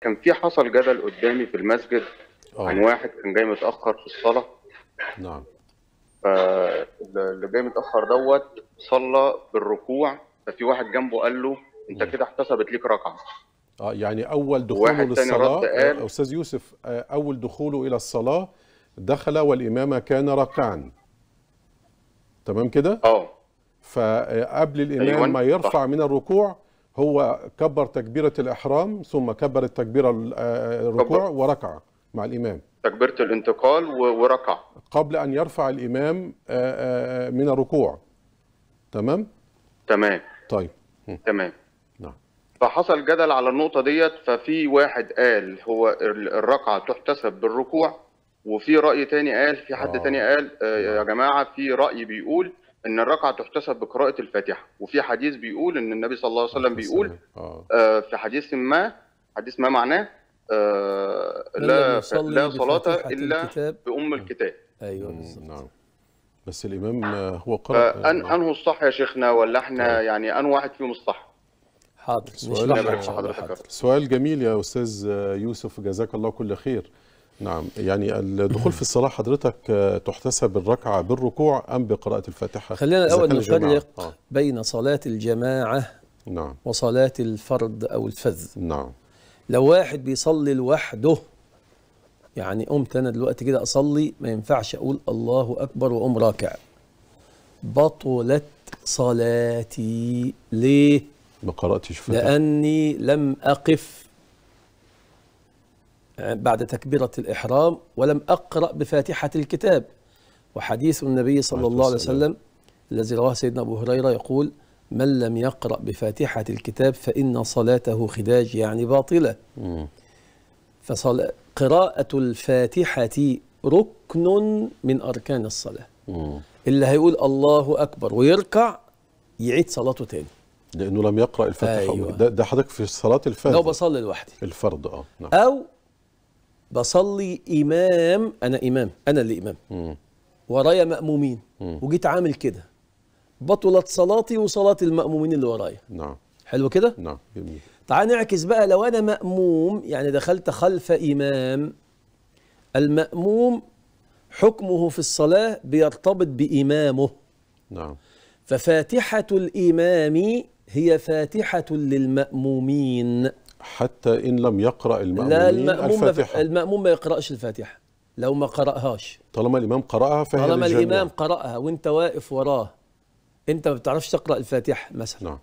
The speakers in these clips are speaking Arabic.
كان في حصل جدل قدامي في المسجد أوه. عن واحد كان جاي متاخر في الصلاه نعم فاللي جاي متاخر دوت صلى بالركوع ففي واحد جنبه قال له انت كده احتسبت ليك ركعه اه يعني اول دخوله للصلاه قال آه، استاذ يوسف آه، اول دخوله الى الصلاه دخل والامام كان ركعا تمام كده اه فقبل الامام أيوة. ما يرفع صح. من الركوع هو كبر تكبيرة الإحرام ثم كبر التكبيرة آه، آه، الركوع وركع مع الإمام تكبيرة الانتقال وركع قبل أن يرفع الإمام آه، من الركوع تمام؟ تمام طيب تمام نعم فحصل جدل على النقطة ديت ففي واحد قال هو الركعة تحتسب بالركوع وفي رأي تاني قال في حد آه. تاني قال يا نعم. جماعة في رأي بيقول ان الركعه تحتسب بقراءه الفاتحه وفي حديث بيقول ان النبي صلى الله عليه وسلم بيقول آه. آه في حديث ما حديث ما معناه آه لا لا صلاه الا الكتاب. بام نعم. الكتاب ايوه نعم بس الامام هو قرأ آه، ان آه، انه الصح يا شيخنا ولا احنا طيب. يعني ان واحد فيهم الصح حاضر سؤال, حاضر. سؤال جميل يا استاذ يوسف جزاك الله كل خير نعم يعني الدخول في الصلاة حضرتك آه، تحتسب الركعة بالركوع أم بقراءة الفاتحة خلينا الأول نفرق آه. بين صلاة الجماعة نعم وصلاة الفرد أو الفذ نعم لو واحد بيصلي لوحده يعني قمت أنا دلوقتي كده أصلي ما ينفعش أقول الله أكبر وأقوم راكع بطلت صلاتي ليه؟ ما قرأتش فاتحة لأني لم أقف بعد تكبيرة الإحرام ولم أقرأ بفاتحة الكتاب وحديث النبي صلى الله عليه وسلم الذي رواه سيدنا أبو هريرة يقول من لم يقرأ بفاتحة الكتاب فإن صلاته خداج يعني باطلة فقراءة الفاتحة ركن من أركان الصلاة مم. اللي هيقول الله أكبر ويركع يعيد صلاته تاني لأنه لم يقرأ الفاتحة أيوة. ده, ده حضرتك في صلاة الفاتحة لو بصلي لوحدي الفرض اه نعم. أو بصلي إمام أنا إمام أنا اللي إمام ورايا مأمومين وجيت عامل كده بطلت صلاتي وصلاة المأمومين اللي ورايا نعم حلو كده؟ نعم جميل تعال نعكس بقى لو أنا مأموم يعني دخلت خلف إمام المأموم حكمه في الصلاة بيرتبط بإمامه نعم ففاتحة الإمام هي فاتحة للمأمومين حتى إن لم يقرأ المأمومين لا المأموم الفاتحة المأموم ما يقرأش الفاتحة لو ما قرأهاش طالما الإمام قرأها فهي طالما للجميع. الإمام قرأها وأنت واقف وراه أنت ما بتعرفش تقرأ الفاتحة مثلا نعم.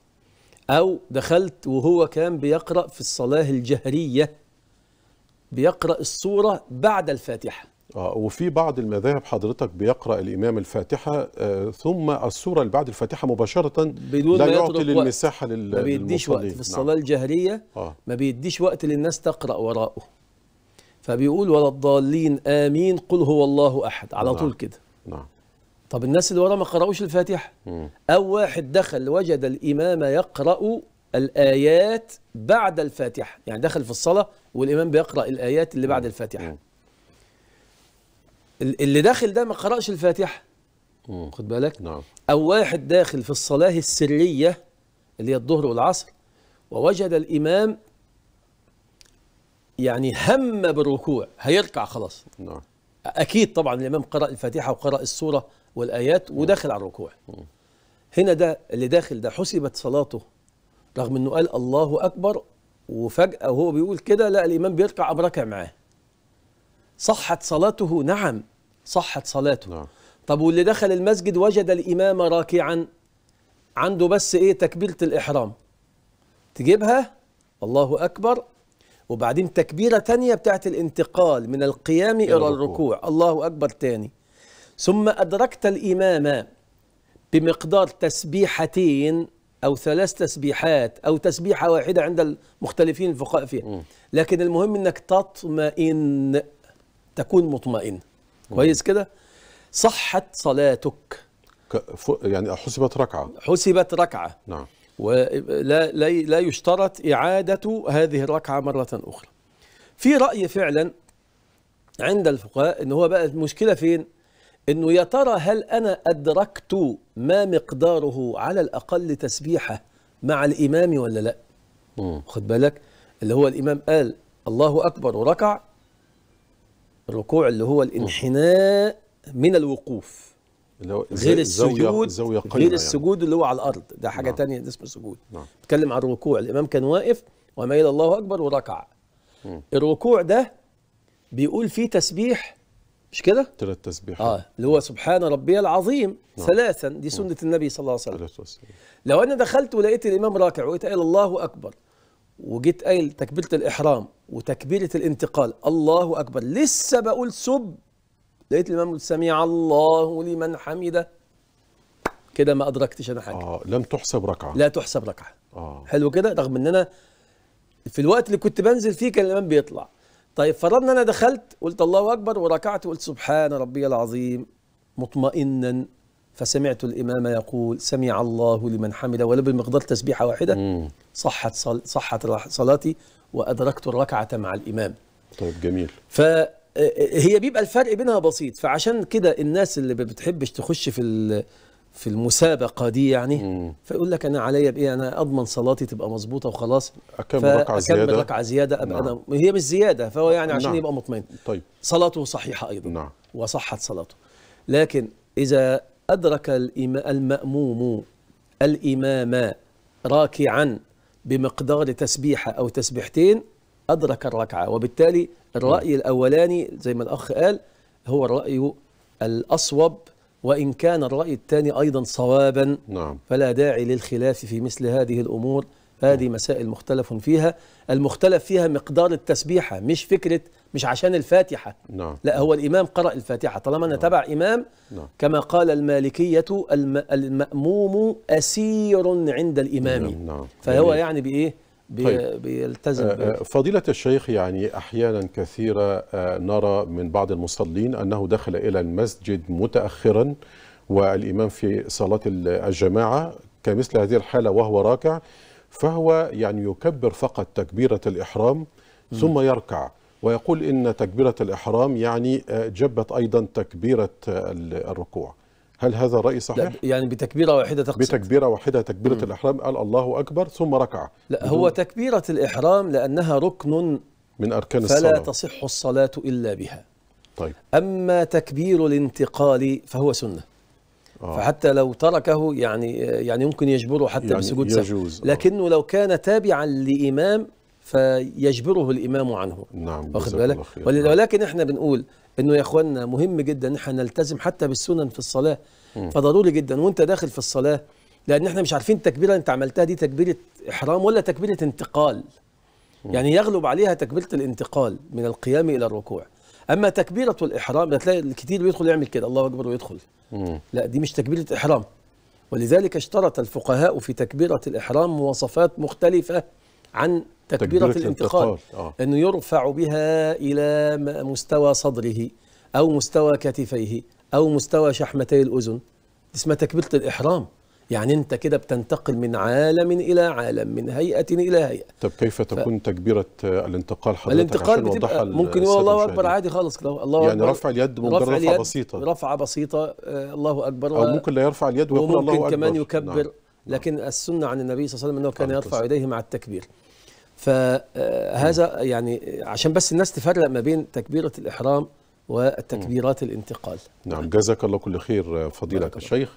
أو دخلت وهو كان بيقرأ في الصلاة الجهرية بيقرأ الصورة بعد الفاتحة آه، وفي بعض المذاهب حضرتك بيقرا الامام الفاتحه آه، ثم السوره اللي بعد الفاتحه مباشره بدون لا يعطي للمساحه لل ما بيديش وقت في نعم. الصلاه نعم. الجهريه آه. ما بيديش وقت للناس تقرا وراءه فبيقول ولا الضالين امين قل هو الله احد على نعم. طول كده نعم طب الناس اللي ورا ما قرأوش الفاتحه او واحد دخل وجد الامام يقرا الآيات بعد الفاتحة يعني دخل في الصلاة والإمام بيقرأ الآيات اللي بعد الفاتحة مم. اللي داخل ده ما قرأش الفاتحة خد بالك نعم أو واحد داخل في الصلاة السرية اللي هي الظهر والعصر ووجد الإمام يعني هم بالركوع هيركع خلاص نعم أكيد طبعا الإمام قرأ الفاتحة وقرأ السورة والآيات وداخل على الركوع مم. هنا ده اللي داخل ده حسبت صلاته رغم انه قال الله اكبر وفجاه وهو بيقول كده لا الامام بيركع قام ركع معاه صحت صلاته نعم صحت صلاته نعم. طب واللي دخل المسجد وجد الإمام راكعا عنده بس إيه تكبيرة الإحرام تجيبها الله أكبر وبعدين تكبيرة تانية بتاعت الانتقال من القيام إلى الركوع الله أكبر تاني ثم أدركت الإمام بمقدار تسبيحتين أو ثلاث تسبيحات أو تسبيحة واحدة عند المختلفين الفقهاء فيها لكن المهم أنك تطمئن تكون مطمئن كويس كده صحت صلاتك يعني حسبت ركعه حسبت ركعه نعم ولا لا, لا يشترط اعاده هذه الركعه مره اخرى في راي فعلا عند الفقهاء ان هو بقى المشكله فين انه يا ترى هل انا ادركت ما مقداره على الاقل تسبيحه مع الامام ولا لا خد بالك اللي هو الامام قال الله اكبر وركع الركوع اللي هو الانحناء من الوقوف اللي هو غير السجود زاوية غير يعني. السجود اللي هو على الارض ده حاجه نعم. تانية ده اسمه سجود نعم. بتكلم عن الركوع الامام كان واقف وما الى الله اكبر وركع مم. الركوع ده بيقول فيه تسبيح مش كده؟ ثلاث تسبيحات اه اللي هو سبحان ربي العظيم نعم. ثلاثا دي نعم. سنه مم. النبي صلى الله عليه وسلم لو انا دخلت ولقيت الامام راكع وقلت الله اكبر وجيت قايل تكبيره الاحرام وتكبيره الانتقال الله اكبر لسه بقول سب لقيت الامام سميع الله لمن حمده كده ما ادركتش انا حاجه اه لم تحسب ركعه لا تحسب ركعه اه حلو كده رغم ان انا في الوقت اللي كنت بنزل فيه كان الامام بيطلع طيب فرضنا انا دخلت قلت الله اكبر وركعت وقلت سبحان ربي العظيم مطمئنا فسمعت الإمام يقول سمع الله لمن حمد ولو بمقدار تسبيحة واحدة صحت صحت صلاتي وأدركت الركعة مع الإمام طيب جميل فهي آه، آه، بيبقى الفرق بينها بسيط فعشان كده الناس اللي ما بتحبش تخش في في المسابقة دي يعني مم. فيقول لك أنا عليا بإيه أنا أضمن صلاتي تبقى مظبوطة وخلاص أكمل ركعة زيادة أكمل ركعة زيادة أبقى نعم. أنا هي مش زيادة فهو يعني عشان نعم. يبقى مطمئن طيب صلاته صحيحة أيضا نعم وصحت صلاته لكن إذا أدرك المأموم الإمام راكعا بمقدار تسبيحة أو تسبيحتين أدرك الركعة وبالتالي الرأي نعم. الأولاني زي ما الأخ قال هو الرأي الأصوب وإن كان الرأي الثاني أيضا صوابا نعم. فلا داعي للخلاف في مثل هذه الأمور هذه مسائل مختلف فيها المختلف فيها مقدار التسبيحة مش فكرة مش عشان الفاتحة نعم. لا هو الإمام قرأ الفاتحة طالما أنا نعم. تبع إمام نعم. كما قال المالكية الم... المأموم أسير عند الإمام نعم. نعم. فهو يعني بإيه طيب. بيلتزم آه، آه، فضيلة الشيخ يعني أحيانا كثيرة آه، نرى من بعض المصلين أنه دخل إلى المسجد متأخرا والإمام في صلاة الجماعة كمثل هذه الحالة وهو راكع فهو يعني يكبر فقط تكبيرة الإحرام ثم يركع ويقول إن تكبيرة الإحرام يعني آه، جبت أيضا تكبيرة آه، الركوع هل هذا الرأي صحيح؟ يعني بتكبيرة واحدة تقصد بتكبيرة واحدة تكبيرة مم. الإحرام قال الله أكبر ثم ركع لا هو تكبيرة الإحرام لأنها ركن من أركان فلا الصلاة فلا تصح الصلاة إلا بها طيب أما تكبير الانتقال فهو سنة آه. فحتى لو تركه يعني يعني يمكن يجبره حتى يعني بسجود سهو آه. لكنه لو كان تابعا لإمام فيجبره الإمام عنه نعم واخد بالك ولكن احنا بنقول انه يا اخوانا مهم جدا ان احنا نلتزم حتى بالسنن في الصلاه م. فضروري جدا وانت داخل في الصلاه لان احنا مش عارفين التكبيره انت عملتها دي تكبيره احرام ولا تكبيره انتقال م. يعني يغلب عليها تكبيره الانتقال من القيام الى الركوع اما تكبيره الاحرام هتلاقي الكتير بيدخل يعمل كده الله اكبر ويدخل مم. لا دي مش تكبيره احرام ولذلك اشترط الفقهاء في تكبيره الاحرام مواصفات مختلفه عن تكبيره, تكبيرة الانتقال, الانتقال. آه. انه يرفع بها الى مستوى صدره او مستوى كتفيه او مستوى شحمتي الاذن اسمها تكبيره الاحرام يعني انت كده بتنتقل من عالم الى عالم من هيئه الى هيئه طب كيف تكون ف... تكبيره آه، الانتقال حضرتك الانتقال عشان بتبقى ممكن هو الله اكبر عادي خالص كده الله يعني أكبر. رفع اليد مجرد رفع اليد بسيطه رفع بسيطه آه، الله اكبر او ممكن لا يرفع اليد ويقول الله اكبر وممكن كمان نعم، يكبر نعم. لكن السنه عن النبي صلى الله عليه وسلم انه كان يرفع يديه مع التكبير فهذا آه، يعني عشان بس الناس تفرق ما بين تكبيره الاحرام والتكبيرات الانتقال نعم جزاك الله كل خير فضيله الشيخ